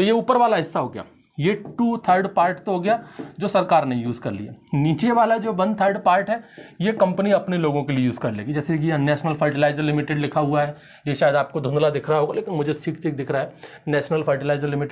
तो ये ऊपर वाला हिस्सा हो गया ये टू थर्ड पार्ट तो हो गया जो सरकार ने यूज़ कर लिया नीचे वाला जो वन थर्ड पार्ट है ये कंपनी अपने लोगों के लिए यूज़ कर लेगी जैसे कि नेशनल फर्टिलाइजर लिमिटेड लिखा हुआ है ये शायद आपको धुंधला दिख रहा होगा लेकिन मुझे ठीक ठीक दिख रहा है नेशनल फर्टिलाइजर लिमिटेड